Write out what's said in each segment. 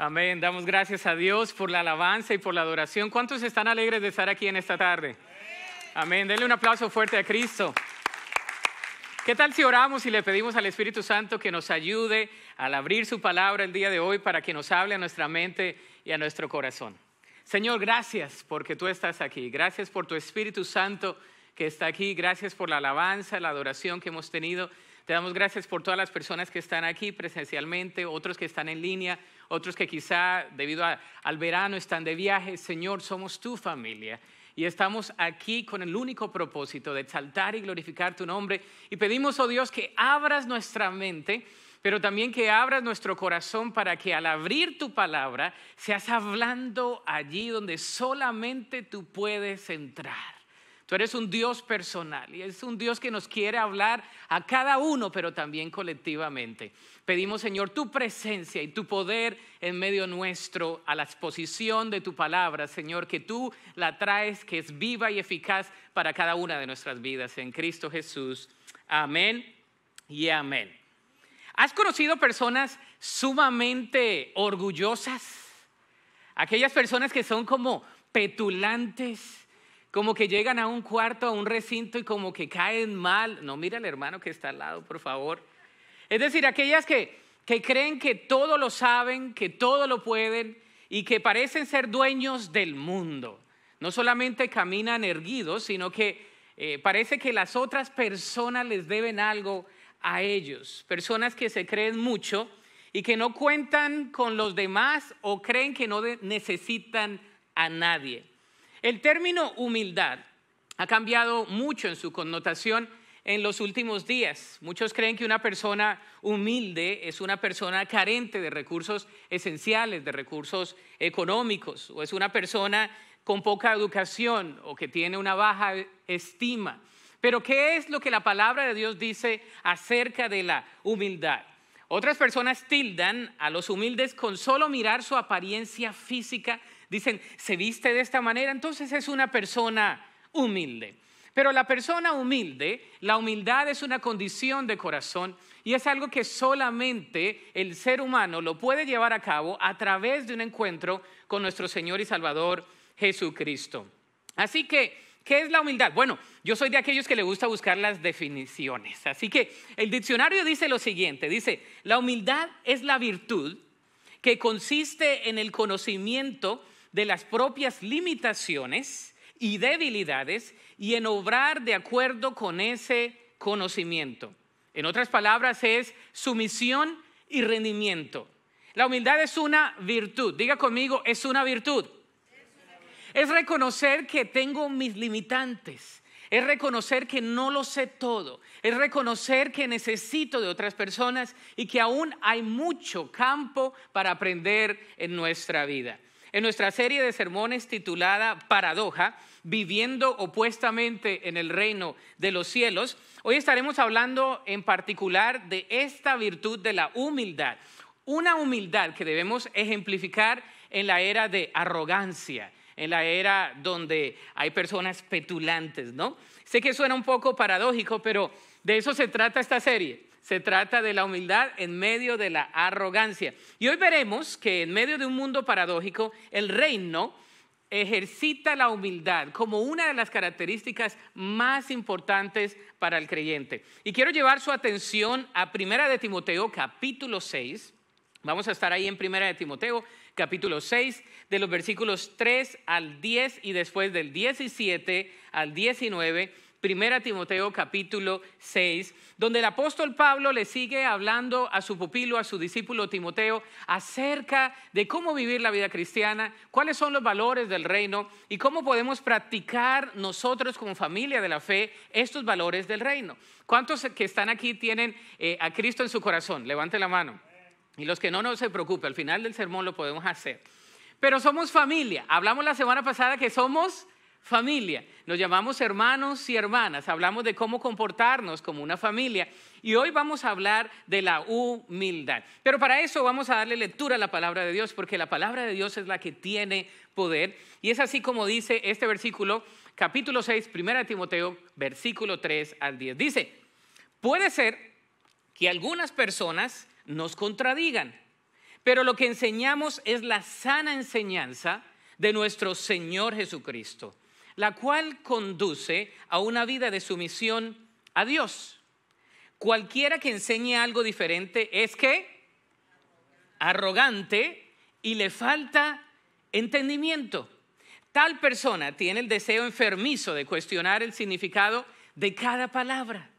Amén. Damos gracias a Dios por la alabanza y por la adoración. ¿Cuántos están alegres de estar aquí en esta tarde? Amén. Denle un aplauso fuerte a Cristo. ¿Qué tal si oramos y le pedimos al Espíritu Santo que nos ayude al abrir su palabra el día de hoy para que nos hable a nuestra mente y a nuestro corazón? Señor, gracias porque tú estás aquí. Gracias por tu Espíritu Santo que está aquí. Gracias por la alabanza, la adoración que hemos tenido. Te damos gracias por todas las personas que están aquí presencialmente, otros que están en línea, otros que quizá debido al verano están de viaje. Señor, somos tu familia y estamos aquí con el único propósito de exaltar y glorificar tu nombre. Y pedimos, oh Dios, que abras nuestra mente, pero también que abras nuestro corazón para que al abrir tu palabra seas hablando allí donde solamente tú puedes entrar. Tú eres un Dios personal y es un Dios que nos quiere hablar a cada uno, pero también colectivamente. Pedimos, Señor, tu presencia y tu poder en medio nuestro, a la exposición de tu palabra, Señor, que tú la traes, que es viva y eficaz para cada una de nuestras vidas. En Cristo Jesús. Amén y amén. ¿Has conocido personas sumamente orgullosas? Aquellas personas que son como petulantes, como que llegan a un cuarto, a un recinto y como que caen mal. No, mira al hermano que está al lado, por favor. Es decir, aquellas que, creen que todo lo saben, que todo lo pueden y que parecen ser dueños del mundo. No solamente caminan erguidos, sino que eh, parece que las otras personas les deben algo a ellos. Personas que se creen mucho y que no cuentan con los demás o creen que no necesitan a nadie. El término humildad ha cambiado mucho en su connotación en los últimos días. Muchos creen que una persona humilde es una persona carente de recursos esenciales, de recursos económicos, o es una persona con poca educación o que tiene una baja estima. Pero ¿qué es lo que la palabra de Dios dice acerca de la humildad? Otras personas tildan a los humildes con solo mirar su apariencia física dicen, se viste de esta manera, entonces es una persona humilde. Pero la persona humilde, la humildad es una condición de corazón y es algo que solamente el ser humano lo puede llevar a cabo a través de un encuentro con nuestro Señor y Salvador Jesucristo. Así que, ¿qué es la humildad? Bueno, yo soy de aquellos que le gusta buscar las definiciones. Así que el diccionario dice lo siguiente, dice, la humildad es la virtud que consiste en el conocimiento de las propias limitaciones y debilidades y en obrar de acuerdo con ese conocimiento. En otras palabras, es sumisión y rendimiento. La humildad es una virtud. Diga conmigo, es una virtud. Es reconocer que tengo mis limitantes. Es reconocer que no lo sé todo. Es reconocer que necesito de otras personas y que aún hay mucho campo para aprender en nuestra vida. En nuestra serie de sermones titulada Paradoja, viviendo opuestamente en el reino de los cielos, hoy estaremos hablando en particular de esta virtud de la humildad, una humildad que debemos ejemplificar en la era de arrogancia, en la era donde hay personas petulantes, ¿no? Sé que suena un poco paradójico, pero de eso se trata esta serie se trata de la humildad en medio de la arrogancia. Y hoy veremos que en medio de un mundo paradójico, el reino ejercita la humildad como una de las características más importantes para el creyente. Y quiero llevar su atención a Primera de Timoteo capítulo 6. Vamos a estar ahí en Primera de Timoteo capítulo 6 de los versículos 3 al 10 y después del 17 al 19 Primera Timoteo capítulo 6, donde el apóstol Pablo le sigue hablando a su pupilo, a su discípulo Timoteo, acerca de cómo vivir la vida cristiana, cuáles son los valores del reino y cómo podemos practicar nosotros como familia de la fe estos valores del reino. ¿Cuántos que están aquí tienen eh, a Cristo en su corazón? Levante la mano. Y los que no, no se preocupe, al final del sermón lo podemos hacer. Pero somos familia. Hablamos la semana pasada que somos familia. Nos llamamos hermanos y hermanas, hablamos de cómo comportarnos como una familia y hoy vamos a hablar de la humildad. Pero para eso vamos a darle lectura a la palabra de Dios, porque la palabra de Dios es la que tiene poder y es así como dice este versículo, capítulo 6, 1 Timoteo, versículo 3 al 10. Dice, puede ser que algunas personas nos contradigan, pero lo que enseñamos es la sana enseñanza de nuestro Señor Jesucristo la cual conduce a una vida de sumisión a Dios. Cualquiera que enseñe algo diferente es que arrogante y le falta entendimiento. Tal persona tiene el deseo enfermizo de cuestionar el significado de cada palabra.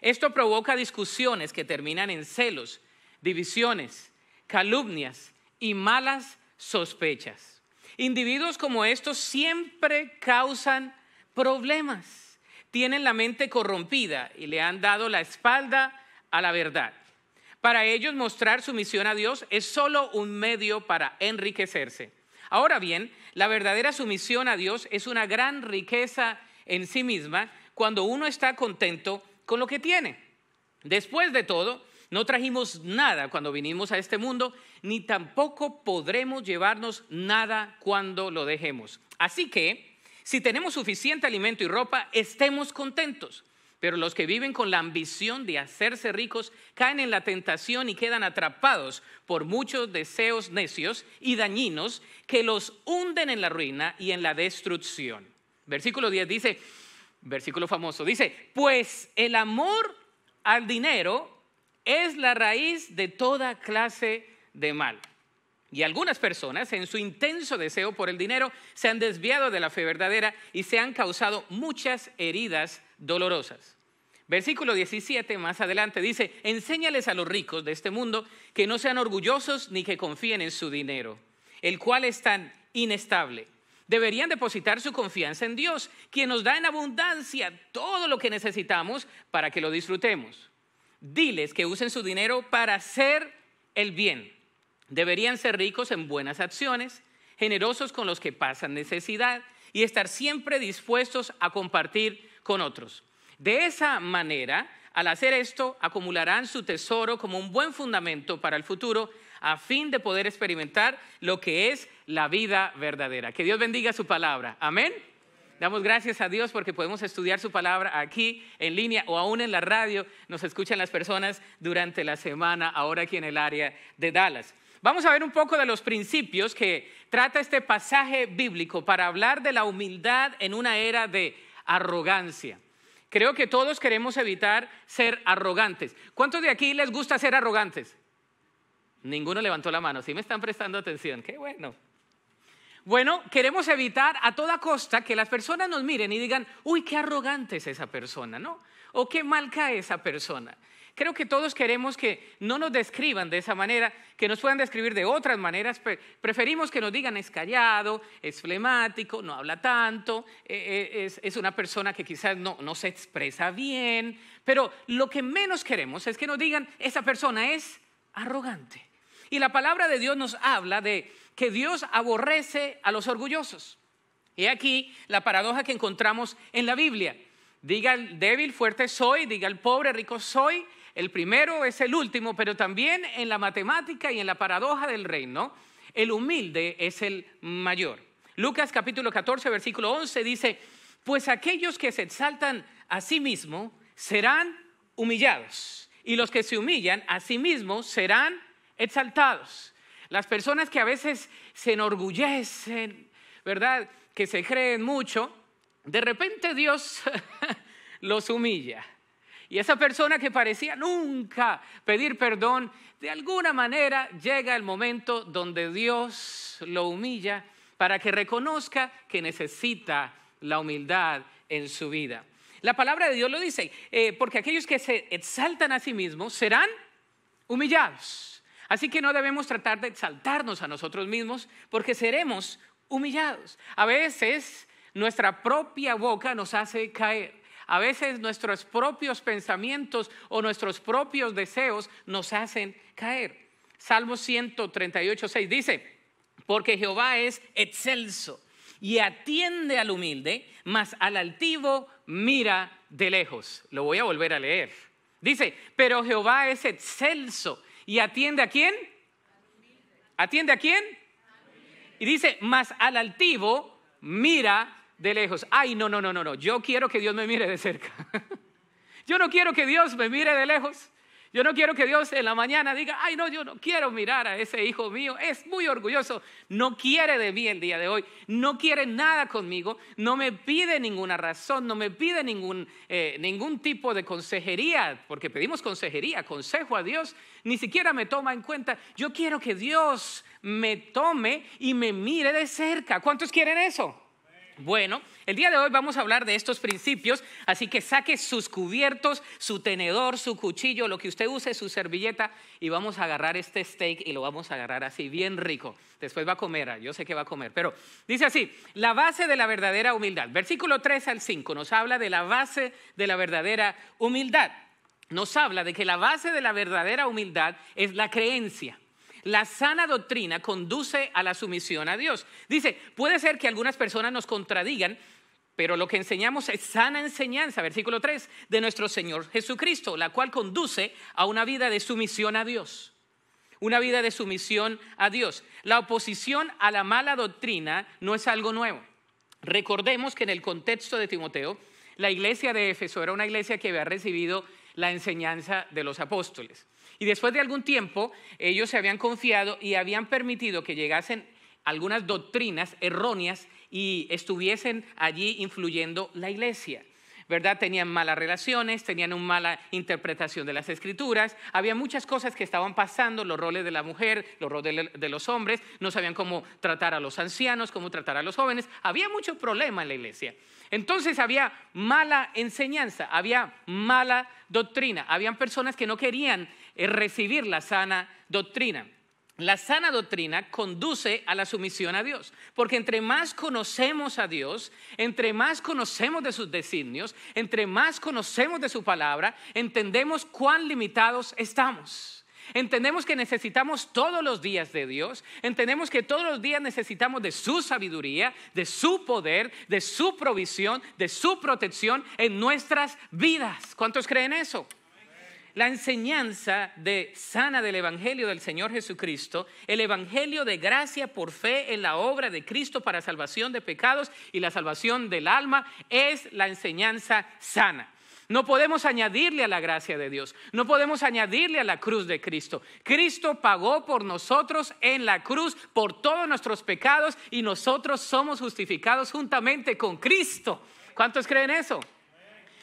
Esto provoca discusiones que terminan en celos, divisiones, calumnias y malas sospechas. Individuos como estos siempre causan problemas, tienen la mente corrompida y le han dado la espalda a la verdad. Para ellos mostrar sumisión a Dios es solo un medio para enriquecerse. Ahora bien, la verdadera sumisión a Dios es una gran riqueza en sí misma cuando uno está contento con lo que tiene. Después de todo, no trajimos nada cuando vinimos a este mundo, ni tampoco podremos llevarnos nada cuando lo dejemos. Así que, si tenemos suficiente alimento y ropa, estemos contentos. Pero los que viven con la ambición de hacerse ricos caen en la tentación y quedan atrapados por muchos deseos necios y dañinos que los hunden en la ruina y en la destrucción. Versículo 10 dice, versículo famoso, dice, pues el amor al dinero es la raíz de toda clase de mal. Y algunas personas, en su intenso deseo por el dinero, se han desviado de la fe verdadera y se han causado muchas heridas dolorosas. Versículo 17 más adelante dice, enséñales a los ricos de este mundo que no sean orgullosos ni que confíen en su dinero, el cual es tan inestable. Deberían depositar su confianza en Dios, quien nos da en abundancia todo lo que necesitamos para que lo disfrutemos diles que usen su dinero para hacer el bien. Deberían ser ricos en buenas acciones, generosos con los que pasan necesidad y estar siempre dispuestos a compartir con otros. De esa manera, al hacer esto, acumularán su tesoro como un buen fundamento para el futuro a fin de poder experimentar lo que es la vida verdadera. Que Dios bendiga su palabra. Amén. Damos gracias a Dios porque podemos estudiar su palabra aquí en línea o aún en la radio. Nos escuchan las personas durante la semana, ahora aquí en el área de Dallas. Vamos a ver un poco de los principios que trata este pasaje bíblico para hablar de la humildad en una era de arrogancia. Creo que todos queremos evitar ser arrogantes. ¿Cuántos de aquí les gusta ser arrogantes? Ninguno levantó la mano. Sí me están prestando atención. Qué bueno. Bueno, queremos evitar a toda costa que las personas nos miren y digan, uy, qué arrogante es esa persona, ¿no? O qué mal cae esa persona. Creo que todos queremos que no nos describan de esa manera, que nos puedan describir de otras maneras. Preferimos que nos digan es callado, es flemático, no habla tanto, e-, e-, es, una persona que quizás no se expresa bien. Pero lo que menos queremos es que nos digan esa persona es arrogante. Y la palabra de Dios nos habla de que Dios aborrece a los orgullosos. Y aquí la paradoja que encontramos en la Biblia. Diga el débil, fuerte soy, diga el pobre, rico soy. El primero es el último, pero también en la matemática y en la paradoja del reino, el humilde es el mayor. Lucas capítulo 14, versículo 11 dice, pues aquellos que se exaltan a sí mismos serán humillados, y los que se humillan a sí mismos serán exaltados. Las personas que a veces se enorgullecen, ¿verdad? Que se creen mucho, de repente Dios los humilla. Y esa persona que parecía nunca pedir perdón, de alguna manera llega el momento donde Dios lo humilla para que reconozca que necesita la humildad en su vida. La palabra de Dios lo dice, eh, porque aquellos que se exaltan a sí mismos serán humillados. Así que no debemos tratar de exaltarnos a nosotros mismos porque seremos humillados. A veces nuestra propia boca nos hace caer. A veces nuestros propios pensamientos o nuestros propios deseos nos hacen caer. Salmo 138, 6 dice, porque Jehová es excelso y atiende al humilde, mas al altivo mira de lejos. Lo voy a volver a leer. Dice, pero Jehová es excelso ¿Y atiende a quién? ¿Atiende a quién? Y dice, más al altivo mira de lejos. Ay, no, no, no, no, no. Yo quiero que Dios me mire de cerca. Yo no quiero que Dios me mire de lejos. Yo no quiero que Dios en la mañana diga, ay no, yo no quiero mirar a ese hijo mío, es muy orgulloso, no quiere de mí el día de hoy, no quiere nada conmigo, no me pide ninguna razón, no me pide ningún, eh, ningún tipo de consejería, porque pedimos consejería, consejo a Dios, ni siquiera me toma en cuenta. Yo quiero que Dios me tome y me mire de cerca. ¿Cuántos quieren eso? Bueno, el día de hoy vamos a hablar de estos principios, así que saque sus cubiertos, su tenedor, su cuchillo, lo que usted use, su servilleta, y vamos a agarrar este steak y lo vamos a agarrar así, bien rico. Después va a comer, yo sé que va a comer, pero dice así, la base de la verdadera humildad. Versículo 3 al 5 nos habla de la base de la verdadera humildad. Nos habla de que la base de la verdadera humildad es la creencia. La sana doctrina conduce a la sumisión a Dios. Dice, puede ser que algunas personas nos contradigan, pero lo que enseñamos es sana enseñanza, versículo 3, de nuestro Señor Jesucristo, la cual conduce a una vida de sumisión a Dios. Una vida de sumisión a Dios. La oposición a la mala doctrina no es algo nuevo. Recordemos que en el contexto de Timoteo, la iglesia de Éfeso era una iglesia que había recibido la enseñanza de los apóstoles. Y después de algún tiempo, ellos se habían confiado y habían permitido que llegasen algunas doctrinas erróneas y estuviesen allí influyendo la iglesia. ¿verdad? Tenían malas relaciones, tenían una mala interpretación de las escrituras, había muchas cosas que estaban pasando, los roles de la mujer, los roles de los hombres, no sabían cómo tratar a los ancianos, cómo tratar a los jóvenes, había mucho problema en la iglesia. Entonces había mala enseñanza, había mala doctrina, habían personas que no querían es recibir la sana doctrina. La sana doctrina conduce a la sumisión a Dios, porque entre más conocemos a Dios, entre más conocemos de sus designios, entre más conocemos de su palabra, entendemos cuán limitados estamos. Entendemos que necesitamos todos los días de Dios, entendemos que todos los días necesitamos de su sabiduría, de su poder, de su provisión, de su protección en nuestras vidas. ¿Cuántos creen eso? la enseñanza de sana del Evangelio del Señor Jesucristo, el Evangelio de gracia por fe en la obra de Cristo para salvación de pecados y la salvación del alma, es la enseñanza sana. No podemos añadirle a la gracia de Dios. No podemos añadirle a la cruz de Cristo. Cristo pagó por nosotros en la cruz por todos nuestros pecados y nosotros somos justificados juntamente con Cristo. ¿Cuántos creen eso?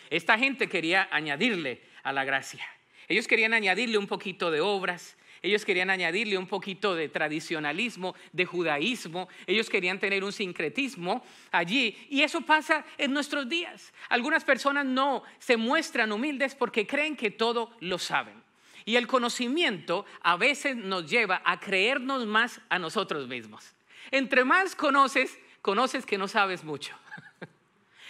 Esta gente quería añadirle a la gracia. Ellos querían añadirle un poquito de obras, ellos querían añadirle un poquito de tradicionalismo, de judaísmo, ellos querían tener un sincretismo allí. Y eso pasa en nuestros días. Algunas personas no se muestran humildes porque creen que todo lo saben. Y el conocimiento a veces nos lleva a creernos más a nosotros mismos. Entre más conoces, conoces que no sabes mucho.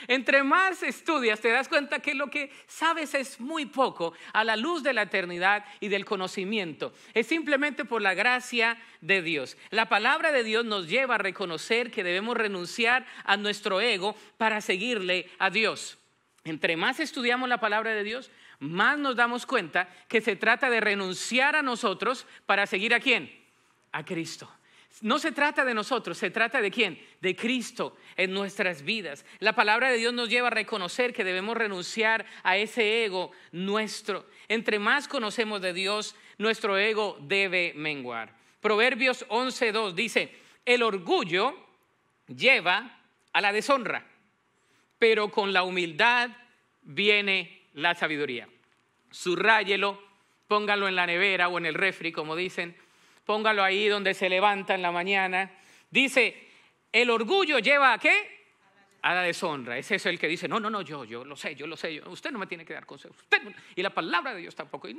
Entre más estudias, te das cuenta que lo que sabes es muy poco a la luz de la eternidad y del conocimiento. Es simplemente por la gracia de Dios. La palabra de Dios nos lleva a reconocer que debemos renunciar a nuestro ego para seguirle a Dios. Entre más estudiamos la palabra de Dios, más nos damos cuenta que se trata de renunciar a nosotros para seguir a quién? A Cristo. No se trata de nosotros, se trata de quién? De Cristo en nuestras vidas. La palabra de Dios nos lleva a reconocer que debemos renunciar a ese ego nuestro. Entre más conocemos de Dios, nuestro ego debe menguar. Proverbios 11.2 dice, el orgullo lleva a la deshonra, pero con la humildad viene la sabiduría. Subrayelo, póngalo en la nevera o en el refri, como dicen póngalo ahí donde se levanta en la mañana. Dice, el orgullo lleva a qué? A la deshonra. Es eso el que dice, no, no, no, yo, yo lo sé, yo lo sé, yo, usted no me tiene que dar consejos. Usted y la palabra de Dios tampoco. Y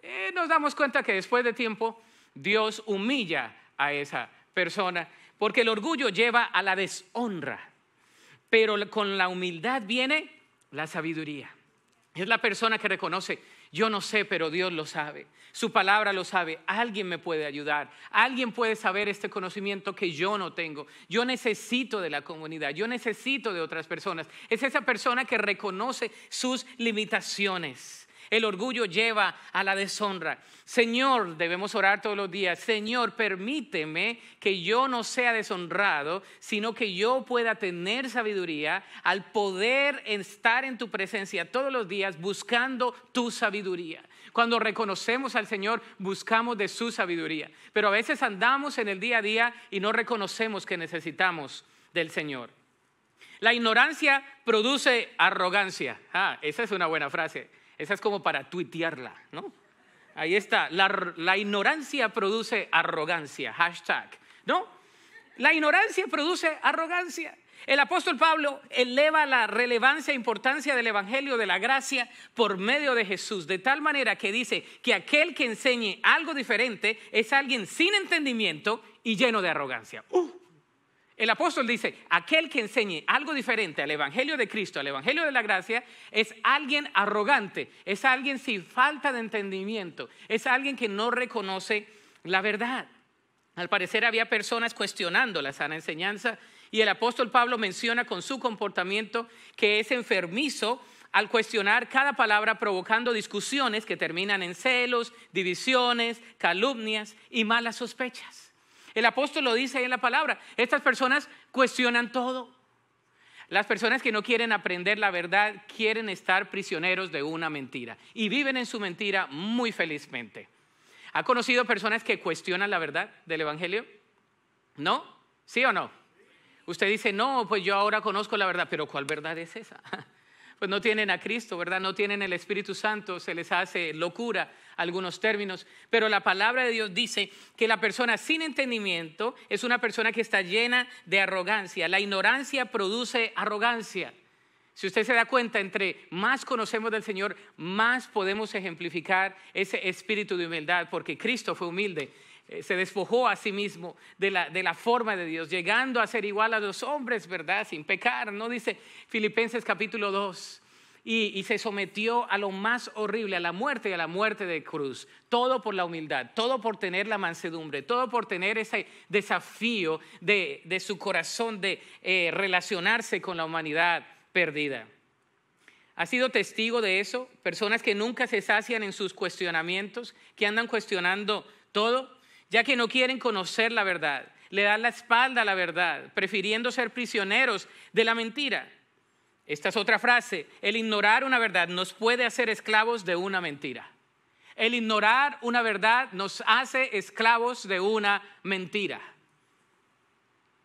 eh, nos damos cuenta que después de tiempo Dios humilla a esa persona, porque el orgullo lleva a la deshonra, pero con la humildad viene la sabiduría. Es la persona que reconoce, yo no sé, pero Dios lo sabe. Su palabra lo sabe. Alguien me puede ayudar. Alguien puede saber este conocimiento que yo no tengo. Yo necesito de la comunidad. Yo necesito de otras personas. Es esa persona que reconoce sus limitaciones. El orgullo lleva a la deshonra. Señor, debemos orar todos los días. Señor, permíteme que yo no sea deshonrado, sino que yo pueda tener sabiduría al poder estar en tu presencia todos los días buscando tu sabiduría. Cuando reconocemos al Señor, buscamos de su sabiduría. Pero a veces andamos en el día a día y no reconocemos que necesitamos del Señor. La ignorancia produce arrogancia. Ah, esa es una buena frase. Esa es como para tuitearla, ¿no? Ahí está, la, ignorancia produce arrogancia, hashtag, ¿no? La ignorancia produce arrogancia. El apóstol Pablo eleva la relevancia e importancia del Evangelio de la Gracia por medio de Jesús, de tal manera que dice que aquel que enseñe algo diferente es alguien sin entendimiento y lleno de arrogancia. Uh. El apóstol dice, aquel que enseñe algo diferente al Evangelio de Cristo, al Evangelio de la Gracia, es alguien arrogante, es alguien sin falta de entendimiento, es alguien que no reconoce la verdad. Al parecer había personas cuestionando la sana enseñanza y el apóstol Pablo menciona con su comportamiento que es enfermizo al cuestionar cada palabra provocando discusiones que terminan en celos, divisiones, calumnias y malas sospechas. El apóstol lo dice ahí en la palabra. Estas personas cuestionan todo. Las personas que no quieren aprender la verdad quieren estar prisioneros de una mentira y viven en su mentira muy felizmente. ¿Ha conocido personas que cuestionan la verdad del Evangelio? ¿No? ¿Sí o no? Usted dice, no, pues yo ahora conozco la verdad, pero ¿cuál verdad es esa? pues no tienen a Cristo, ¿verdad? No tienen el Espíritu Santo, se les hace locura algunos términos, pero la palabra de Dios dice que la persona sin entendimiento es una persona que está llena de arrogancia. La ignorancia produce arrogancia. Si usted se da cuenta, entre más conocemos del Señor, más podemos ejemplificar ese espíritu de humildad, porque Cristo fue humilde. Eh, se despojó a sí mismo de la, forma de Dios, llegando a ser igual a los hombres, ¿verdad? Sin pecar, ¿no? Dice Filipenses capítulo 2. Y, se sometió a lo más horrible, a la muerte y a la muerte de cruz. Todo por la humildad, todo por tener la mansedumbre, todo por tener ese desafío de, su corazón de eh, relacionarse con la humanidad perdida. ¿Ha sido testigo de eso? Personas que nunca se sacian en sus cuestionamientos, que andan cuestionando todo ya que no quieren conocer la verdad, le dan la espalda a la verdad, prefiriendo ser prisioneros de la mentira. Esta es otra frase, el ignorar una verdad nos puede hacer esclavos de una mentira. El ignorar una verdad nos hace esclavos de una mentira.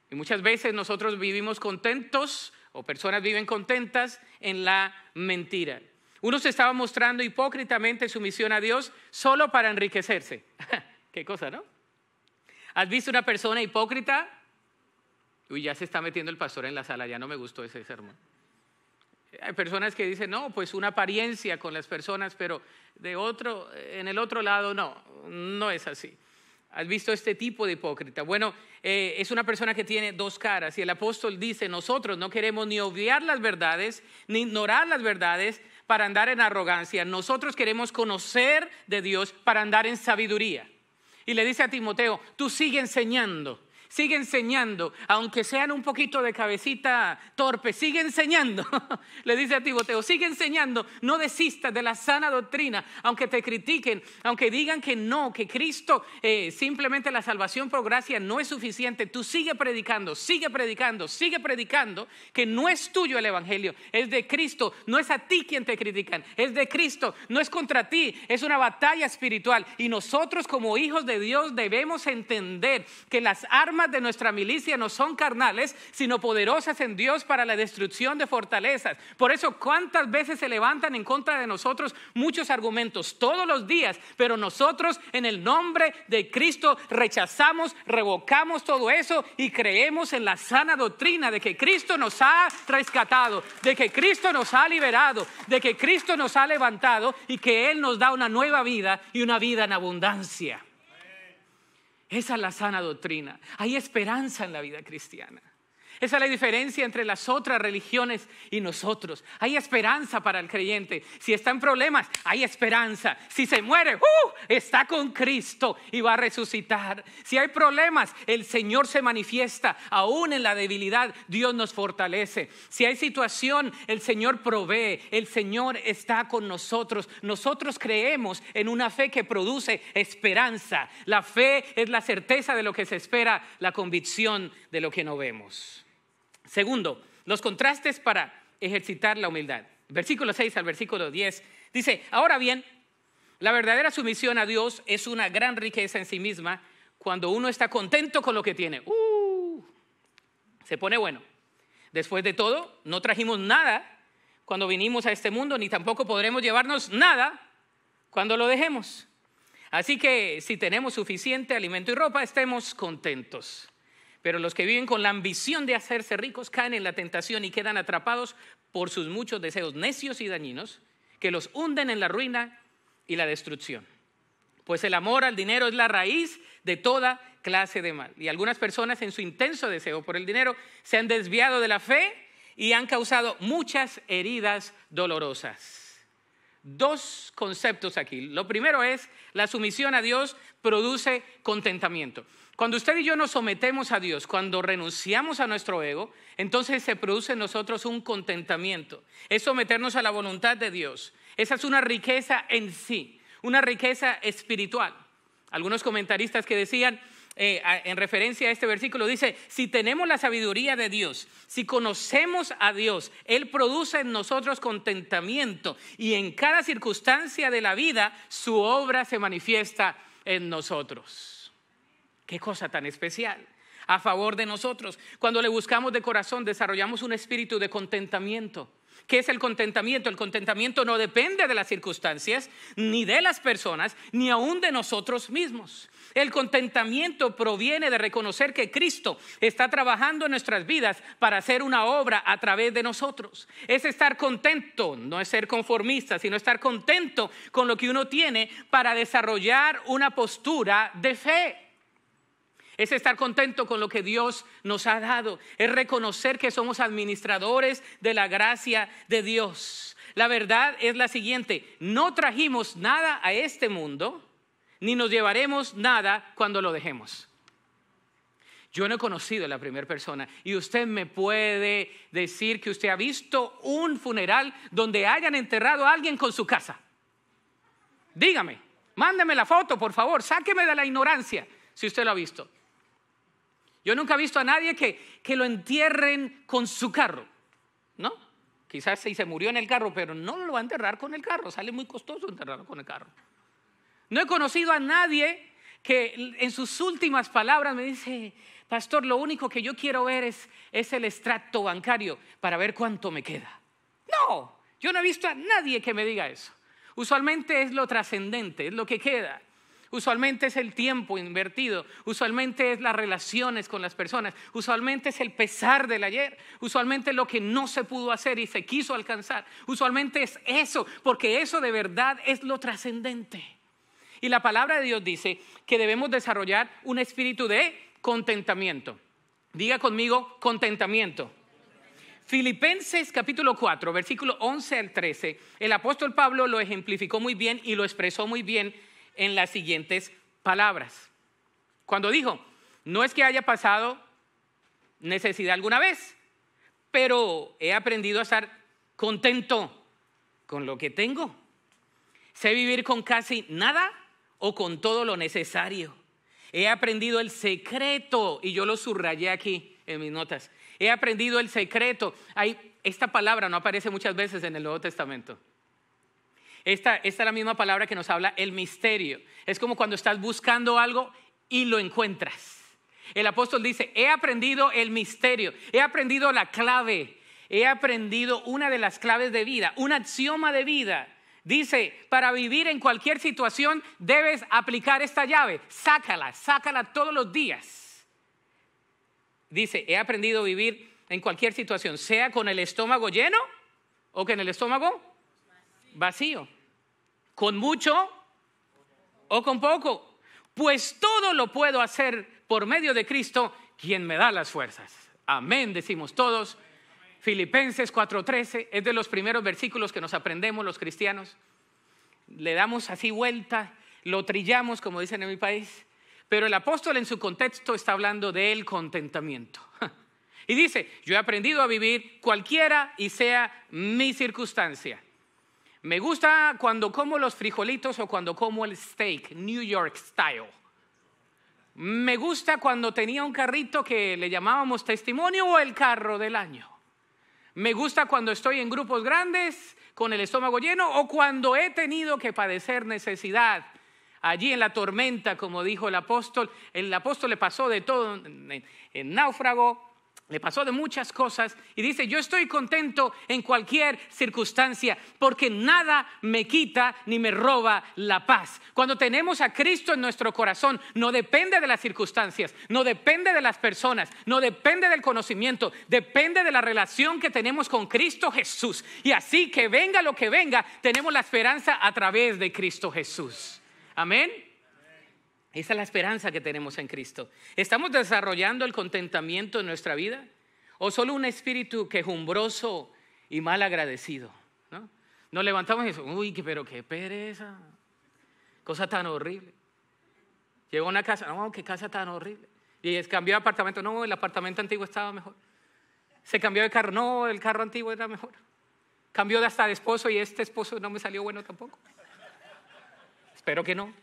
Y muchas veces nosotros vivimos contentos o personas viven contentas en la mentira. Uno se estaba mostrando hipócritamente su misión a Dios solo para enriquecerse. Qué cosa, ¿no? ¿Has visto una persona hipócrita? Uy, ya se está metiendo el pastor en la sala, ya no me gustó ese sermón. Hay personas que dicen, no, pues una apariencia con las personas, pero de otro, en el otro lado no, no es así. ¿Has visto este tipo de hipócrita? Bueno, eh, es una persona que tiene dos caras y el apóstol dice, nosotros no queremos ni obviar las verdades, ni ignorar las verdades para andar en arrogancia. Nosotros queremos conocer de Dios para andar en sabiduría y le dice a Timoteo, tú sigue enseñando, sigue enseñando, aunque sean un poquito de cabecita torpe, sigue enseñando. Le dice a Timoteo, sigue enseñando, no desistas de la sana doctrina, aunque te critiquen, aunque digan que no, que Cristo eh, simplemente la salvación por gracia no es suficiente. Tú sigue predicando, sigue predicando, sigue predicando, que no es tuyo el Evangelio, es de Cristo, no es a ti quien te critican, es de Cristo, no es contra ti, es una batalla espiritual. Y nosotros como hijos de Dios debemos entender que las armas de nuestra milicia no son carnales, sino poderosas en Dios para la destrucción de fortalezas. Por eso, ¿cuántas veces se levantan en contra de nosotros muchos argumentos todos los días? Pero nosotros, en el nombre de Cristo, rechazamos, revocamos todo eso y creemos en la sana doctrina de que Cristo nos ha rescatado, de que Cristo nos ha liberado, de que Cristo nos ha levantado y que Él nos da una nueva vida y una vida en abundancia. Esa es la sana doctrina. Hay esperanza en la vida cristiana. Esa es la diferencia entre las otras religiones y nosotros. Hay esperanza para el creyente. Si está en problemas, hay esperanza. Si se muere, ¡uh! está con Cristo y va a resucitar. Si hay problemas, el Señor se manifiesta. Aún en la debilidad, Dios nos fortalece. Si hay situación, el Señor provee. El Señor está con nosotros. Nosotros creemos en una fe que produce esperanza. La fe es la certeza de lo que se espera, la convicción de lo que no vemos. Segundo, los contrastes para ejercitar la humildad. Versículo 6 al versículo 10 dice, ahora bien, la verdadera sumisión a Dios es una gran riqueza en sí misma cuando uno está contento con lo que tiene. Uh, se pone bueno. Después de todo, no trajimos nada cuando vinimos a este mundo, ni tampoco podremos llevarnos nada cuando lo dejemos. Así que si tenemos suficiente alimento y ropa, estemos contentos. Pero los que viven con la ambición de hacerse ricos caen en la tentación y quedan atrapados por sus muchos deseos necios y dañinos que los hunden en la ruina y la destrucción. Pues el amor al dinero es la raíz de toda clase de mal. Y algunas personas en su intenso deseo por el dinero se han desviado de la fe y han causado muchas heridas dolorosas. Dos conceptos aquí. Lo primero es, la sumisión a Dios produce contentamiento. Cuando usted y yo nos sometemos a Dios, cuando renunciamos a nuestro ego, entonces se produce en nosotros un contentamiento. Es someternos a la voluntad de Dios. Esa es una riqueza en sí, una riqueza espiritual. Algunos comentaristas que decían, eh, en referencia a este versículo, dice, si tenemos la sabiduría de Dios, si conocemos a Dios, Él produce en nosotros contentamiento y en cada circunstancia de la vida su obra se manifiesta en nosotros qué cosa tan especial a favor de nosotros. Cuando le buscamos de corazón, desarrollamos un espíritu de contentamiento. que es el contentamiento? El contentamiento no depende de las circunstancias, ni de las personas, ni aún de nosotros mismos. El contentamiento proviene de reconocer que Cristo está trabajando en nuestras vidas para hacer una obra a través de nosotros. Es estar contento, no es ser conformista, sino estar contento con lo que uno tiene para desarrollar una postura de fe es estar contento con lo que Dios nos ha dado, es reconocer que somos administradores de la gracia de Dios. La verdad es la siguiente, no trajimos nada a este mundo, ni nos llevaremos nada cuando lo dejemos. Yo no he conocido a la primera persona y usted me puede decir que usted ha visto un funeral donde hayan enterrado a alguien con su casa. Dígame, mándeme la foto, por favor, sáqueme de la ignorancia si usted lo ha visto. Yo nunca he visto a nadie que, lo entierren con su carro, ¿no? Quizás si se murió en el carro, pero no lo va a enterrar con el carro, sale muy costoso enterrarlo con el carro. No he conocido a nadie que en sus últimas palabras me dice, pastor, lo único que yo quiero ver es, es el extracto bancario para ver cuánto me queda. No, yo no he visto a nadie que me diga eso. Usualmente es lo trascendente, es lo que queda usualmente es el tiempo invertido, usualmente es las relaciones con las personas, usualmente es el pesar del ayer, usualmente es lo que no se pudo hacer y se quiso alcanzar, usualmente es eso, porque eso de verdad es lo trascendente. Y la palabra de Dios dice que debemos desarrollar un espíritu de contentamiento. Diga conmigo, contentamiento. Filipenses capítulo 4, versículo 11 al 13, el apóstol Pablo lo ejemplificó muy bien y lo expresó muy bien en las siguientes palabras. Cuando dijo, no es que haya pasado necesidad alguna vez, pero he aprendido a estar contento con lo que tengo. Sé vivir con casi nada o con todo lo necesario. He aprendido el secreto, y yo lo subrayé aquí en mis notas. He aprendido el secreto. Hay, esta palabra no aparece muchas veces en el Nuevo Testamento. Esta, es la misma palabra que nos habla el misterio. Es como cuando estás buscando algo y lo encuentras. El apóstol dice, he aprendido el misterio, he aprendido la clave, he aprendido una de las claves de vida, un axioma de vida. Dice, para vivir en cualquier situación debes aplicar esta llave, sácala, sácala todos los días. Dice, he aprendido a vivir en cualquier situación, sea con el estómago lleno o con el estómago vacío. ¿Con mucho o con poco? Pues todo lo puedo hacer por medio de Cristo, quien me da las fuerzas. Amén, decimos todos. Filipenses 4:13 es de los primeros versículos que nos aprendemos los cristianos. Le damos así vuelta, lo trillamos, como dicen en mi país. Pero el apóstol en su contexto está hablando del contentamiento. Y dice, yo he aprendido a vivir cualquiera y sea mi circunstancia. Me gusta cuando como los frijolitos o cuando como el steak, New York style. Me gusta cuando tenía un carrito que le llamábamos testimonio o el carro del año. Me gusta cuando estoy en grupos grandes con el estómago lleno o cuando he tenido que padecer necesidad. Allí en la tormenta, como dijo el apóstol, el apóstol le pasó de todo en, náufrago, le pasó de muchas cosas y dice, yo estoy contento en cualquier circunstancia porque nada me quita ni me roba la paz. Cuando tenemos a Cristo en nuestro corazón, no depende de las circunstancias, no depende de las personas, no depende del conocimiento, depende de la relación que tenemos con Cristo Jesús. Y así que venga lo que venga, tenemos la esperanza a través de Cristo Jesús. Amén. Esa es la esperanza que tenemos en Cristo. ¿Estamos desarrollando el contentamiento en nuestra vida? ¿O solo un espíritu quejumbroso y mal agradecido? ¿no? Nos levantamos y decimos, uy, pero qué pereza. Cosa tan horrible. Llegó una casa, no, qué casa tan horrible. Y cambió de apartamento, no, el apartamento antiguo estaba mejor. Se cambió de carro, no, el carro antiguo era mejor. Cambió de hasta de esposo y este esposo no me salió bueno tampoco. Espero que no.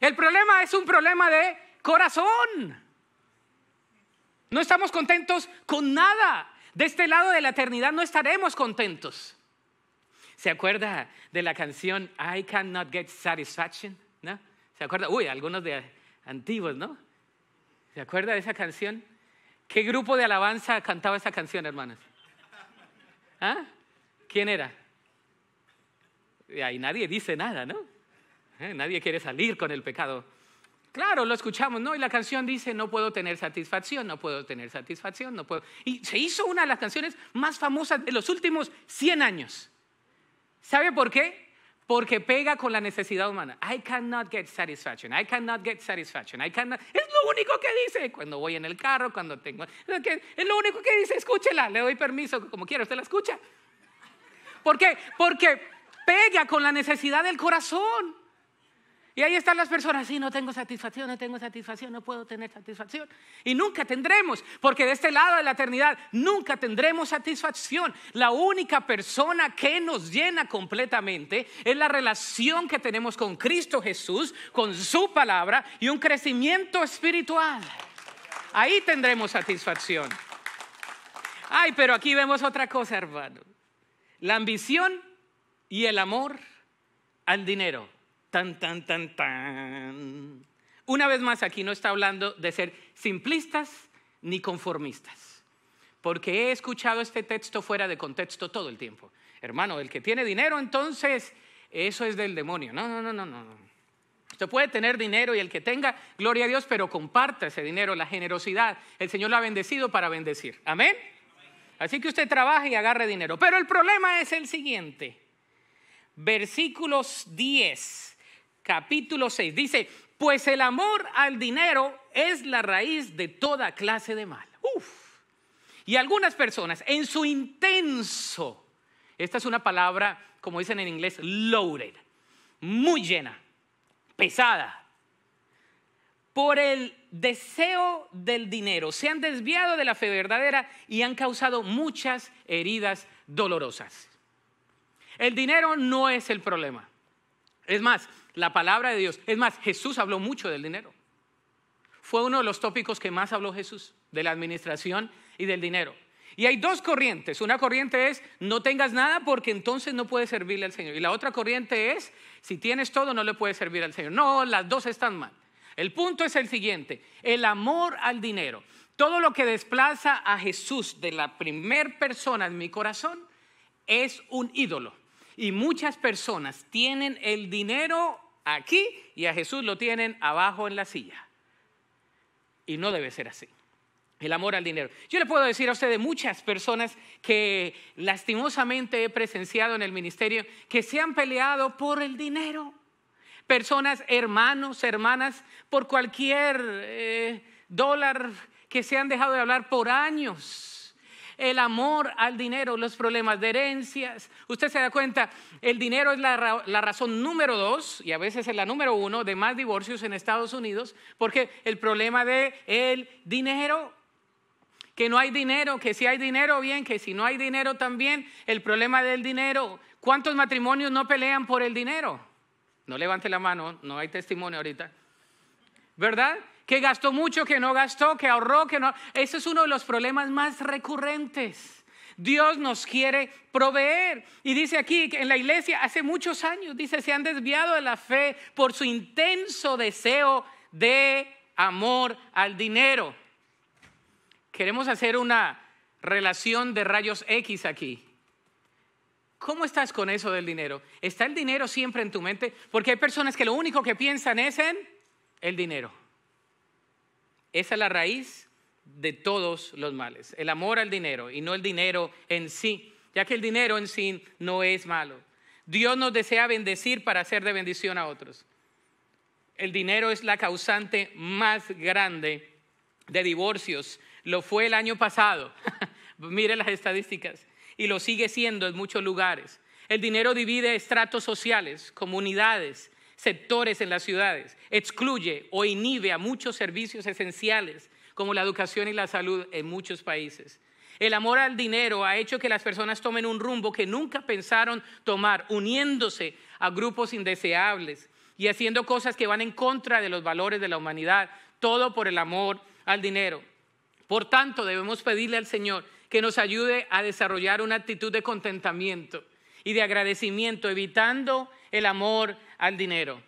El problema es un problema de corazón. No estamos contentos con nada. De este lado de la eternidad no estaremos contentos. ¿Se acuerda de la canción I cannot get satisfaction? ¿No? ¿Se acuerda? Uy, algunos de antiguos, ¿no? ¿Se acuerda de esa canción? ¿Qué grupo de alabanza cantaba esa canción, hermanos? ¿Ah? ¿Quién era? Y nadie dice nada, ¿no? ¿eh? Nadie quiere salir con el pecado. Claro, lo escuchamos, ¿no? Y la canción dice, no puedo tener satisfacción, no puedo tener satisfacción, no puedo. Y se hizo una de las canciones más famosas de los últimos 100 años. ¿Sabe por qué? Porque pega con la necesidad humana. I cannot get satisfaction, I cannot get satisfaction, I cannot... Es lo único que dice cuando voy en el carro, cuando tengo... Es lo único que dice, escúchela, le doy permiso, como quiera, usted la escucha. ¿Por qué? Porque pega con la necesidad del corazón. Y ahí están las personas, sí, no tengo satisfacción, no tengo satisfacción, no puedo tener satisfacción. Y nunca tendremos, porque de este lado de la eternidad nunca tendremos satisfacción. La única persona que nos llena completamente es la relación que tenemos con Cristo Jesús, con su palabra y un crecimiento espiritual. Ahí tendremos satisfacción. Ay, pero aquí vemos otra cosa, hermano. La ambición y el amor al dinero. Tan, tan, tan, tan. Una vez más, aquí no está hablando de ser simplistas ni conformistas, porque he escuchado este texto fuera de contexto todo el tiempo. Hermano, el que tiene dinero, entonces, eso es del demonio. No, no, no, no, no. Usted puede tener dinero y el que tenga, gloria a Dios, pero comparta ese dinero, la generosidad. El Señor lo ha bendecido para bendecir. Amén. Así que usted trabaje y agarre dinero. Pero el problema es el siguiente. Versículos 10 capítulo 6. Dice, pues el amor al dinero es la raíz de toda clase de mal. Uf. Y algunas personas en su intenso, esta es una palabra, como dicen en inglés, loaded, muy llena, pesada, por el deseo del dinero, se han desviado de la fe verdadera y han causado muchas heridas dolorosas. El dinero no es el problema. Es más, la palabra de Dios. Es más, Jesús habló mucho del dinero. Fue uno de los tópicos que más habló Jesús, de la administración y del dinero. Y hay dos corrientes. Una corriente es, no tengas nada porque entonces no puedes servirle al Señor. Y la otra corriente es, si tienes todo no le puedes servir al Señor. No, las dos están mal. El punto es el siguiente, el amor al dinero. Todo lo que desplaza a Jesús de la primer persona en mi corazón es un ídolo. Y muchas personas tienen el dinero aquí y a Jesús lo tienen abajo en la silla. Y no debe ser así. El amor al dinero. Yo le puedo decir a usted de muchas personas que lastimosamente he presenciado en el ministerio que se han peleado por el dinero. Personas, hermanos, hermanas, por cualquier eh, dólar que se han dejado de hablar por años el amor al dinero, los problemas de herencias. Usted se da cuenta, el dinero es la, razón número dos y a veces es la número uno de más divorcios en Estados Unidos, porque el problema de el dinero que no hay dinero, que si hay dinero bien, que si no hay dinero también, el problema del dinero. ¿Cuántos matrimonios no pelean por el dinero? No levante la mano, no hay testimonio ahorita. ¿Verdad? que gastó mucho, que no gastó, que ahorró, que no. Ese es uno de los problemas más recurrentes. Dios nos quiere proveer. Y dice aquí que en la iglesia hace muchos años, dice, se han desviado de la fe por su intenso deseo de amor al dinero. Queremos hacer una relación de rayos X aquí. ¿Cómo estás con eso del dinero? ¿Está el dinero siempre en tu mente? Porque hay personas que lo único que piensan es en el dinero. Esa es la raíz de todos los males, el amor al dinero y no el dinero en sí, ya que el dinero en sí no es malo. Dios nos desea bendecir para hacer de bendición a otros. El dinero es la causante más grande de divorcios. Lo fue el año pasado. Mire las estadísticas. Y lo sigue siendo en muchos lugares. El dinero divide estratos sociales, comunidades, sectores en las ciudades, excluye o inhibe a muchos servicios esenciales como la educación y la salud en muchos países. El amor al dinero ha hecho que las personas tomen un rumbo que nunca pensaron tomar, uniéndose a grupos indeseables y haciendo cosas que van en contra de los valores de la humanidad, todo por el amor al dinero. Por tanto, debemos pedirle al Señor que nos ayude a desarrollar una actitud de contentamiento y de agradecimiento, evitando el amor al dinero.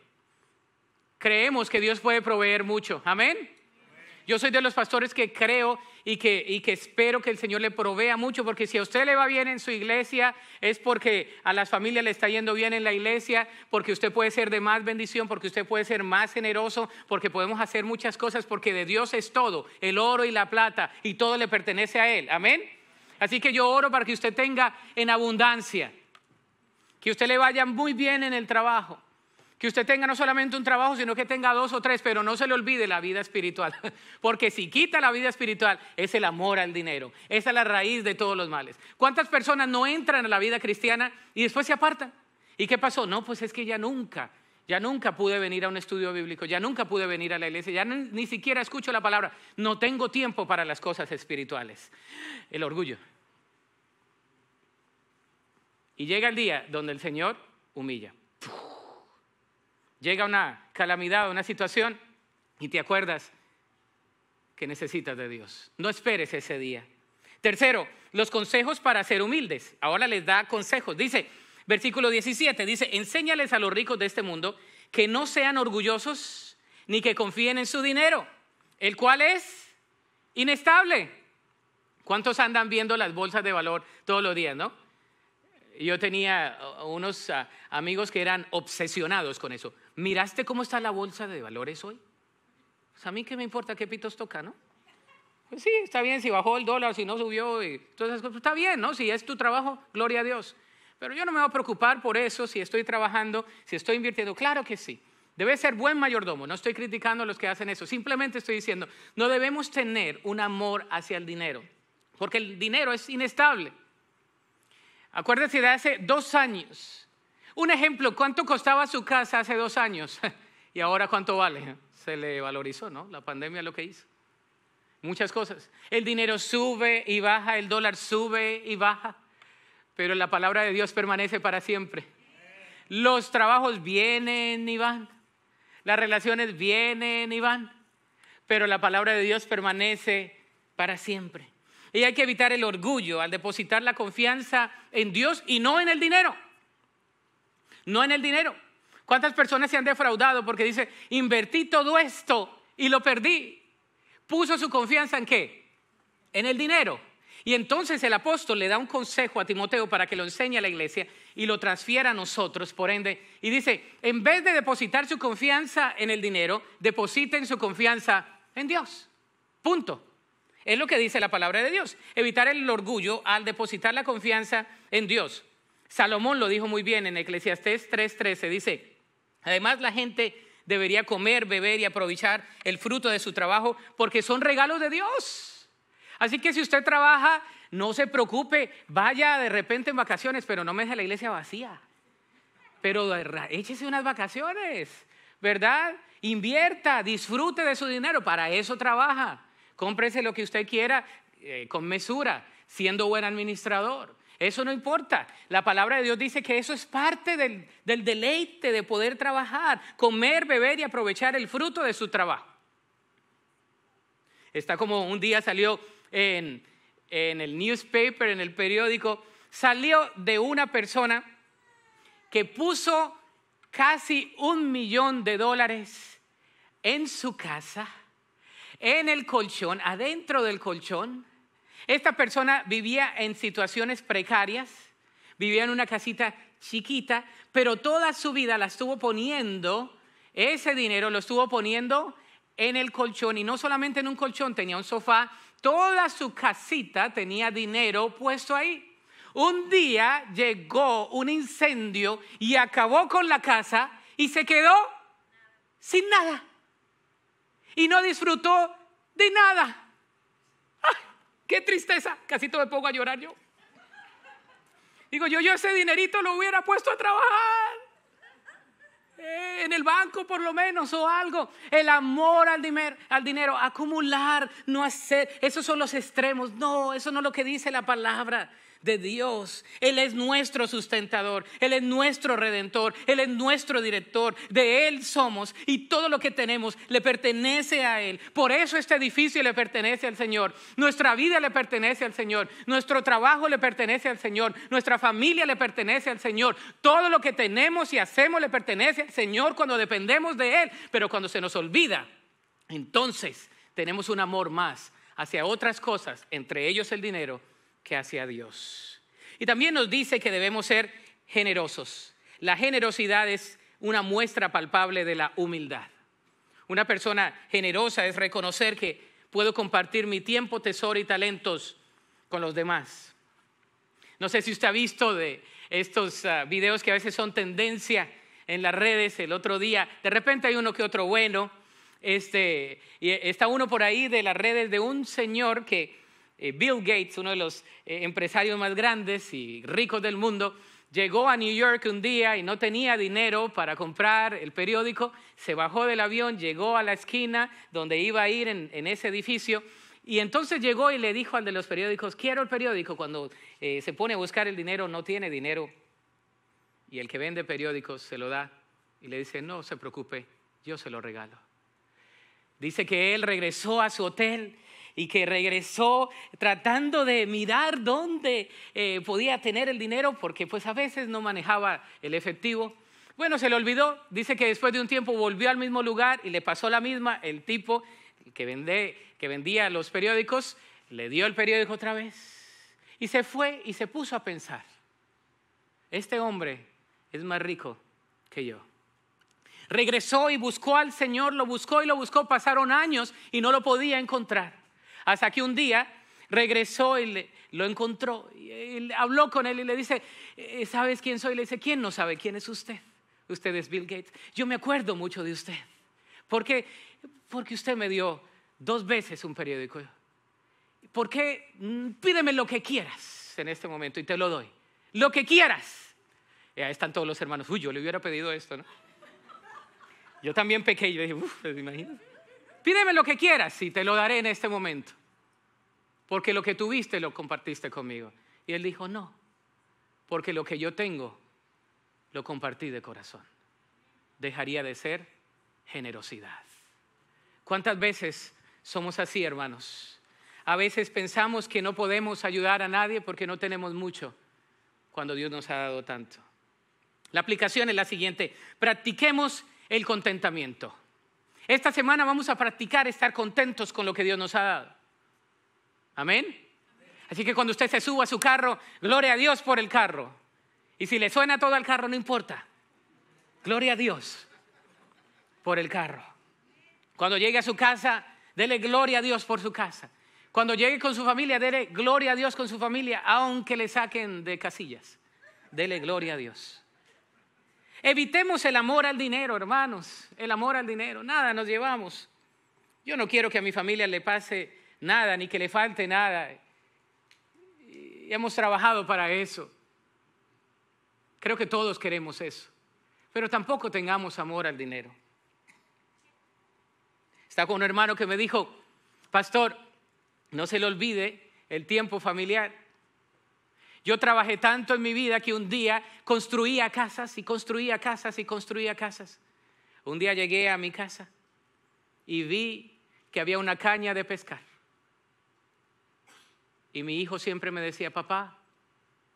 Creemos que Dios puede proveer mucho. Amén. Yo soy de los pastores que creo y que, y que, espero que el Señor le provea mucho, porque si a usted le va bien en su iglesia, es porque a las familias le está yendo bien en la iglesia, porque usted puede ser de más bendición, porque usted puede ser más generoso, porque podemos hacer muchas cosas, porque de Dios es todo, el oro y la plata, y todo le pertenece a Él. Amén. Así que yo oro para que usted tenga en abundancia, que usted le vaya muy bien en el trabajo que usted tenga no solamente un trabajo, sino que tenga dos o tres, pero no se le olvide la vida espiritual. Porque si quita la vida espiritual, es el amor al dinero. Esa es la raíz de todos los males. ¿Cuántas personas no entran a la vida cristiana y después se apartan? ¿Y qué pasó? No, pues es que ya nunca, ya nunca pude venir a un estudio bíblico, ya nunca pude venir a la iglesia, ya ni siquiera escucho la palabra. No tengo tiempo para las cosas espirituales. El orgullo. Y llega el día donde el Señor humilla. Llega una calamidad, una situación y te acuerdas que necesitas de Dios. No esperes ese día. Tercero, los consejos para ser humildes. Ahora les da consejos. Dice, versículo 17, dice, enséñales a los ricos de este mundo que no sean orgullosos ni que confíen en su dinero, el cual es inestable. ¿Cuántos andan viendo las bolsas de valor todos los días, no? yo tenía uh, uh, unos ah, amigos que eran obsesionados con eso. ¿Miraste cómo está la bolsa de valores hoy? Pues a mí qué me importa qué pitos toca, ¿no? Pues sí, está bien si bajó el dólar, si no subió, y Está bien, ¿no? Si es tu trabajo, gloria a Dios. Pero yo no me voy a preocupar por eso, si estoy trabajando, si estoy invirtiendo. Claro que sí. Debe ser buen mayordomo. No estoy criticando a los que hacen eso. Simplemente estoy diciendo, no debemos tener un amor hacia el dinero, porque el dinero es inestable. Acuérdese de hace dos años. Un ejemplo, ¿cuánto costaba su casa hace dos años? y ahora cuánto vale. Se le valorizó, ¿no? La pandemia lo que hizo. Muchas cosas. El dinero sube y baja, el dólar sube y baja, pero la palabra de Dios permanece para siempre. Los trabajos vienen y van, las relaciones vienen y van, pero la palabra de Dios permanece para siempre. Y hay que evitar el orgullo al depositar la confianza en Dios y no en el dinero. No en el dinero. ¿Cuántas personas se han defraudado porque dice, invertí todo esto y lo perdí? Puso su confianza en qué? En el dinero. Y entonces el apóstol le da un consejo a Timoteo para que lo enseñe a la iglesia y lo transfiera a nosotros, por ende. Y dice, en vez de depositar su confianza en el dinero, depositen su confianza en Dios. Punto. Es lo que dice la palabra de Dios. Evitar el orgullo al depositar la confianza en Dios. Salomón lo dijo muy bien en Eclesiastés 3:13. Dice, además la gente debería comer, beber y aprovechar el fruto de su trabajo porque son regalos de Dios. Así que si usted trabaja, no se preocupe, vaya de repente en vacaciones, pero no me deje la iglesia vacía. Pero échese unas vacaciones, ¿verdad? Invierta, disfrute de su dinero, para eso trabaja. Cómprese lo que usted quiera eh, con mesura, siendo buen administrador. Eso no importa. La palabra de Dios dice que eso es parte del, deleite de poder trabajar, comer, beber y aprovechar el fruto de su trabajo. Está como un día salió en, en el newspaper, en el periódico, salió de una persona que puso casi un millón de dólares en su casa en el colchón, adentro del colchón. Esta persona vivía en situaciones precarias, vivía en una casita chiquita, pero toda su vida la estuvo poniendo, ese dinero lo estuvo poniendo en el colchón y no solamente en un colchón, tenía un sofá, toda su casita tenía dinero puesto ahí. Un día llegó un incendio y acabó con la casa y se quedó sin nada y no disfrutó de nada. ¡Qué tristeza! Casi todo me pongo a llorar yo. Digo, yo, yo ese dinerito lo hubiera puesto a trabajar. Eh, en el banco por lo menos o algo. El amor al, al dinero, acumular, no hacer. Esos son los extremos. No, eso no es lo que dice la palabra de Dios. Él es nuestro sustentador, Él es nuestro redentor, Él es nuestro director, de Él somos y todo lo que tenemos le pertenece a Él. Por eso este edificio le pertenece al Señor, nuestra vida le pertenece al Señor, nuestro trabajo le pertenece al Señor, nuestra familia le pertenece al Señor, todo lo que tenemos y hacemos le pertenece al Señor cuando dependemos de Él, pero cuando se nos olvida, entonces tenemos un amor más hacia otras cosas, entre ellos el dinero, que hacia Dios. Y también nos dice que debemos ser generosos. La generosidad es una muestra palpable de la humildad. Una persona generosa es reconocer que puedo compartir mi tiempo, tesoro y talentos con los demás. No sé si usted ha visto de estos ah, videos que a veces son tendencia en las redes el otro día. De repente hay uno que otro bueno. Este, y está uno por ahí de las redes de un señor que eh, Bill Gates, uno de los eh, empresarios más grandes y ricos del mundo, llegó a New York un día y no tenía dinero para comprar el periódico, se bajó del avión, llegó a la esquina donde iba a ir en, ese edificio. Y entonces llegó y le dijo al de los periódicos, quiero el periódico. Cuando eh, se pone a buscar el dinero, no tiene dinero. Y el que vende periódicos se lo da y le dice, no se preocupe, yo se lo regalo. Dice que él regresó a su hotel y que regresó tratando de mirar dónde eh, podía tener el dinero porque pues a veces no manejaba el efectivo. Bueno, se le olvidó, dice que después de un tiempo volvió al mismo lugar y le pasó la misma, el tipo que, que vendía los periódicos le dio el periódico otra vez y se fue y se puso a pensar, este hombre es más rico que yo. Regresó y buscó al Señor, lo buscó y lo buscó, pasaron años y no lo podía encontrar. Hasta que un día regresó y lo encontró, y habló con él y le dice, eh, ¿sabes quién soy? Le dice, ¿quién no sabe quién es usted? Usted es Bill Gates. Yo me acuerdo mucho de usted. ¿Por qué? Porque usted me dio dos veces un periódico. ¿Por qué? Mm, pídeme lo que quieras en este momento y te lo doy. Lo que quieras. Y ahí están todos los hermanos. Uy, yo le hubiera pedido esto, ¿no? Yo también pequé y dije, uff, pues, Pídeme lo que quieras y te lo daré en este momento. Porque lo que tuviste lo compartiste conmigo. Y él dijo, no, porque lo que yo tengo lo compartí de corazón. Dejaría de ser generosidad. ¿Cuántas veces somos así, hermanos? A veces pensamos que no podemos ayudar a nadie porque no tenemos mucho cuando Dios nos ha dado tanto. La aplicación es la siguiente. Practiquemos el contentamiento. Esta semana vamos a practicar estar contentos con lo que Dios nos ha dado. Amén. Así que cuando usted se suba a su carro, gloria a Dios por el carro. Y si le suena todo al carro, no importa. Gloria a Dios por el carro. Cuando llegue a su casa, dele gloria a Dios por su casa. Cuando llegue con su familia, dele gloria a Dios con su familia, aunque le saquen de casillas. Dele gloria a Dios. Evitemos el amor al dinero, hermanos, el amor al dinero, nada nos llevamos. Yo no quiero que a mi familia le pase nada, ni que le falte nada. Y hemos trabajado para eso. Creo que todos queremos eso. Pero tampoco tengamos amor al dinero. Está con un hermano que me dijo, pastor, no se le olvide el tiempo familiar. Yo trabajé tanto en mi vida que un día construía casas y construía casas y construía casas. Un día llegué a mi casa y vi que había una caña de pescar. Y mi hijo siempre me decía, papá,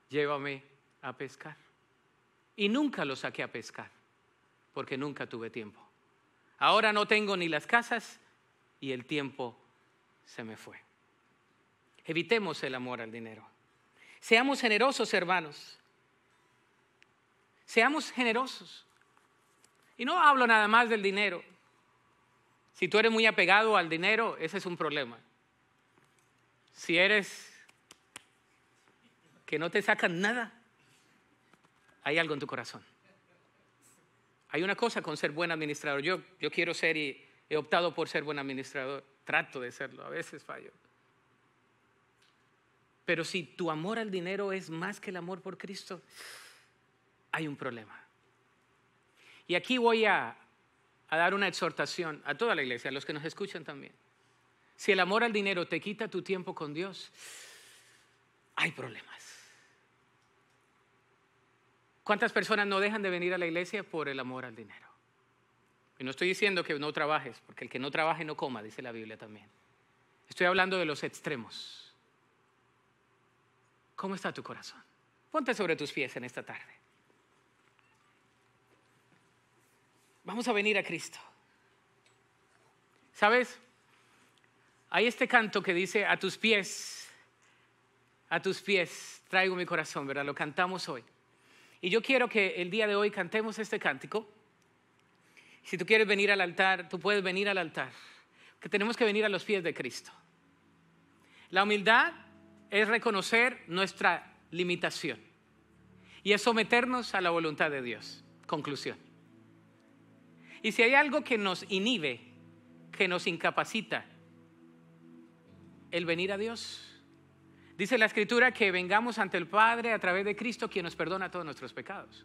llévame a pescar. Y nunca lo saqué a pescar, porque nunca tuve tiempo. Ahora no tengo ni las casas y el tiempo se me fue. Evitemos el amor al dinero. Seamos generosos, hermanos. Seamos generosos. Y no hablo nada más del dinero. Si tú eres muy apegado al dinero, ese es un problema. Si eres que no te sacan nada, hay algo en tu corazón. Hay una cosa con ser buen administrador. Yo, yo quiero ser y he optado por ser buen administrador. Trato de serlo, a veces fallo. Pero si tu amor al dinero es más que el amor por Cristo, hay un problema. Y aquí voy a, dar una exhortación a toda la iglesia, a los que nos escuchan también. Si el amor al dinero te quita tu tiempo con Dios, hay problemas. ¿Cuántas personas no dejan de venir a la iglesia por el amor al dinero? Y no estoy diciendo que no trabajes, porque el que no trabaje no coma, dice la Biblia también. Estoy hablando de los extremos. ¿Cómo está tu corazón? Ponte sobre tus pies en esta tarde. Vamos a venir a Cristo. ¿Sabes? Hay este canto que dice, a tus pies, a tus pies traigo mi corazón, ¿verdad? Lo cantamos hoy. Y yo quiero que el día de hoy cantemos este cántico. Si tú quieres venir al altar, tú puedes venir al altar, que tenemos que venir a los pies de Cristo. La humildad es reconocer nuestra limitación y es someternos a la voluntad de Dios. Conclusión. Y si hay algo que nos inhibe, que nos incapacita, el venir a Dios. Dice la escritura que vengamos ante el Padre a través de Cristo quien nos perdona todos nuestros pecados.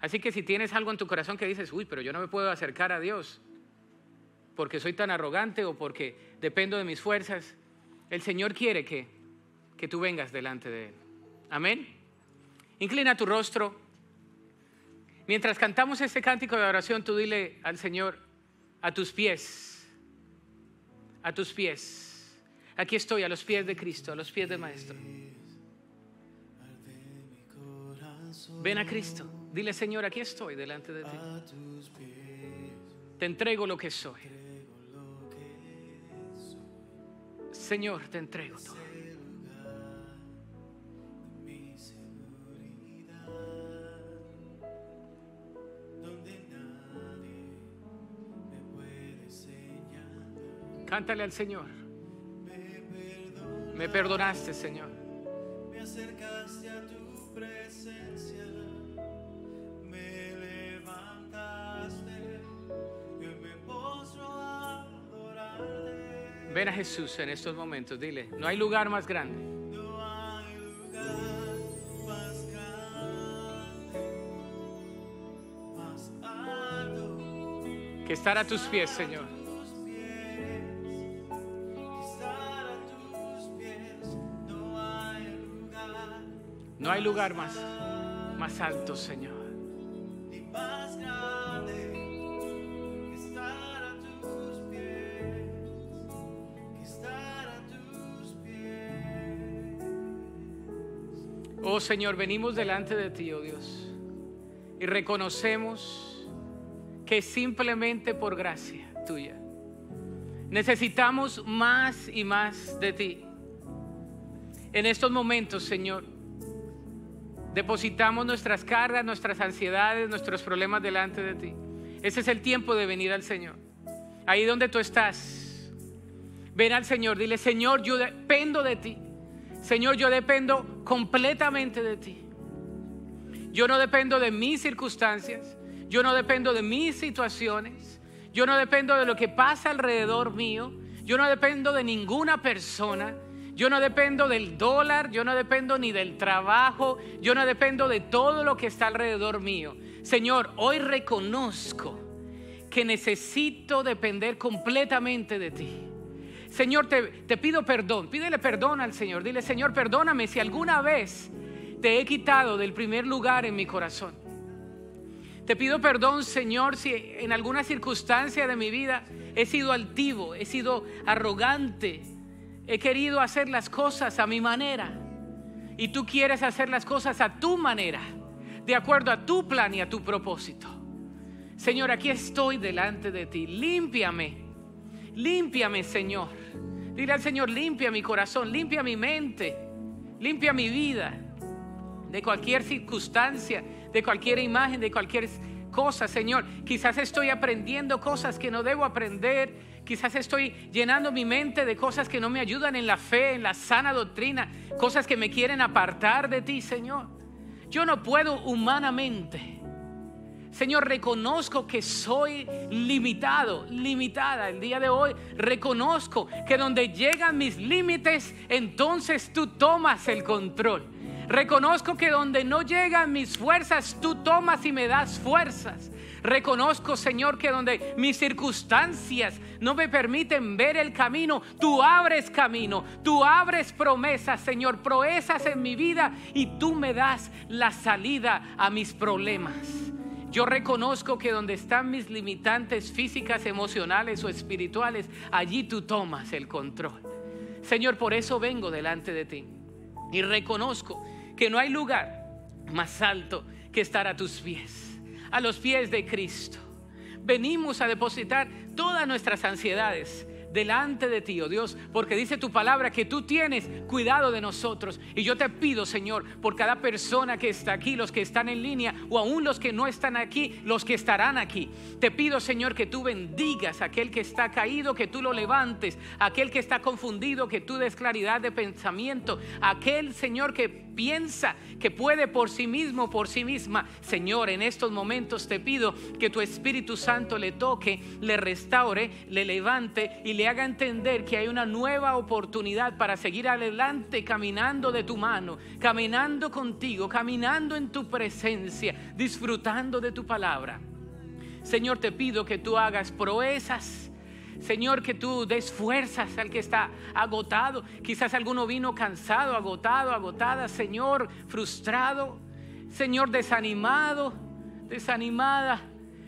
Así que si tienes algo en tu corazón que dices, uy, pero yo no me puedo acercar a Dios porque soy tan arrogante o porque dependo de mis fuerzas, el Señor quiere que, que tú vengas delante de Él. Amén. Inclina tu rostro. Mientras cantamos este cántico de oración, tú dile al Señor, a tus pies, a tus pies. Aquí estoy, a los pies de Cristo, a los pies del Maestro. Ven a Cristo. Dile, Señor, aquí estoy delante de ti. Te entrego lo que soy. Señor, te entrego todo. Cántale al Señor. Me perdonaste, Señor. Ven a Jesús en estos momentos, dile, no hay lugar más grande. que estar a tus pies, Señor. No hay lugar más, más alto, Señor. Señor, venimos delante de ti, oh Dios, y reconocemos que simplemente por gracia tuya necesitamos más y más de ti. En estos momentos, Señor, depositamos nuestras cargas, nuestras ansiedades, nuestros problemas delante de ti. Ese es el tiempo de venir al Señor. Ahí donde tú estás, ven al Señor, dile, Señor, yo dependo de ti. Señor, yo dependo completamente de ti. Yo no dependo de mis circunstancias, yo no dependo de mis situaciones, yo no dependo de lo que pasa alrededor mío, yo no dependo de ninguna persona, yo no dependo del dólar, yo no dependo ni del trabajo, yo no dependo de todo lo que está alrededor mío. Señor, hoy reconozco que necesito depender completamente de ti. Señor, te, pido perdón, pídele perdón al Señor, dile, Señor, perdóname si alguna vez te he quitado del primer lugar en mi corazón. Te pido perdón, Señor, si en alguna circunstancia de mi vida he sido altivo, he sido arrogante, he querido hacer las cosas a mi manera y tú quieres hacer las cosas a tu manera, de acuerdo a tu plan y a tu propósito. Señor, aquí estoy delante de ti, límpiame Límpiame, Señor. Dile al Señor, limpia mi corazón, limpia mi mente, limpia mi vida de cualquier circunstancia, de cualquier imagen, de cualquier cosa, Señor. Quizás estoy aprendiendo cosas que no debo aprender. Quizás estoy llenando mi mente de cosas que no me ayudan en la fe, en la sana doctrina, cosas que me quieren apartar de ti, Señor. Yo no puedo humanamente Señor, reconozco que soy limitado, limitada. El día de hoy reconozco que donde llegan mis límites, entonces tú tomas el control. Reconozco que donde no llegan mis fuerzas, tú tomas y me das fuerzas. Reconozco, Señor, que donde mis circunstancias no me permiten ver el camino, tú abres camino, tú abres promesas, Señor, proezas en mi vida y tú me das la salida a mis problemas. Yo reconozco que donde están mis limitantes físicas, emocionales o espirituales, allí tú tomas el control. Señor, por eso vengo delante de ti y reconozco que no hay lugar más alto que estar a tus pies, a los pies de Cristo. Venimos a depositar todas nuestras ansiedades, delante de ti, oh Dios, porque dice tu palabra que tú tienes cuidado de nosotros. Y yo te pido, Señor, por cada persona que está aquí, los que están en línea o aún los que no están aquí, los que estarán aquí. Te pido, Señor, que tú bendigas a aquel que está caído, que tú lo levantes, a aquel que está confundido, que tú des claridad de pensamiento, aquel, Señor, que piensa que puede por sí mismo, por sí misma. Señor, en estos momentos te pido que tu Espíritu Santo le toque, le restaure, le levante y le haga entender que hay una nueva oportunidad para seguir adelante caminando de tu mano, caminando contigo, caminando en tu presencia, disfrutando de tu palabra. Señor, te pido que tú hagas proezas. Señor, que tú des fuerzas al que está agotado. Quizás alguno vino cansado, agotado, agotada. Señor, frustrado. Señor, desanimado, desanimada.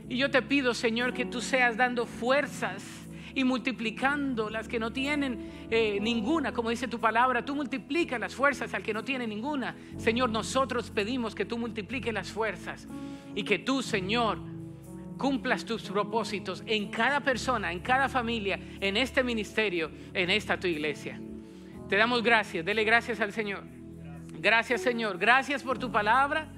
Y yo te pido, Señor, que tú seas dando fuerzas y multiplicando las que no tienen eh, ninguna, como dice tu palabra, tú multiplicas las fuerzas al que no tiene ninguna. Señor, nosotros pedimos que tú multipliques las fuerzas y que tú, Señor, cumplas tus propósitos en cada persona, en cada familia, en este ministerio, en esta tu iglesia. Te damos gracias, dele gracias al Señor. Gracias Señor, gracias por tu palabra,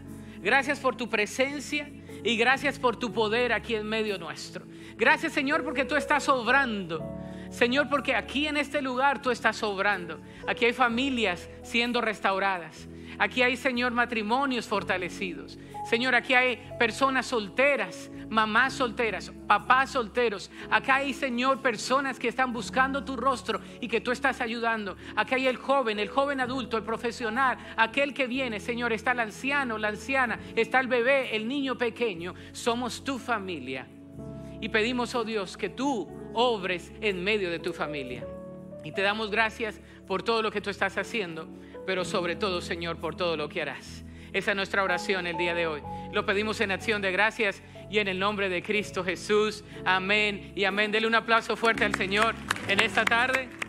gracias por tu presencia. Y gracias por tu poder aquí en medio nuestro. Gracias Señor porque tú estás obrando. Señor porque aquí en este lugar tú estás obrando. Aquí hay familias siendo restauradas. Aquí hay Señor matrimonios fortalecidos. Señor aquí hay personas solteras mamás solteras, papás solteros. Acá hay, Señor, personas que están buscando tu rostro y que tú estás ayudando. Acá hay el joven, el joven adulto, el profesional, aquel que viene, Señor, está el anciano, la anciana, está el bebé, el niño pequeño. Somos tu familia. Y pedimos, oh Dios, que tú obres en medio de tu familia. Y te damos gracias por todo lo que tú estás haciendo, pero sobre todo, Señor, por todo lo que harás. Esa es nuestra oración el día de hoy. Lo pedimos en acción de gracias y en el nombre de Cristo Jesús. Amén y amén. Dele un aplauso fuerte al Señor en esta tarde.